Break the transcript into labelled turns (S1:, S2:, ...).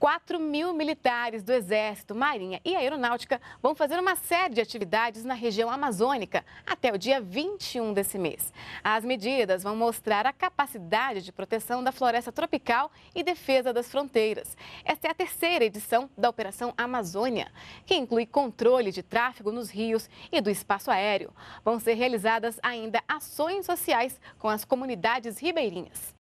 S1: 4 mil militares do Exército, Marinha e Aeronáutica vão fazer uma série de atividades na região amazônica até o dia 21 desse mês. As medidas vão mostrar a capacidade de proteção da floresta tropical e defesa das fronteiras. Esta é a terceira edição da Operação Amazônia, que inclui controle de tráfego nos rios e do espaço aéreo. Vão ser realizadas ainda ações sociais com as comunidades ribeirinhas.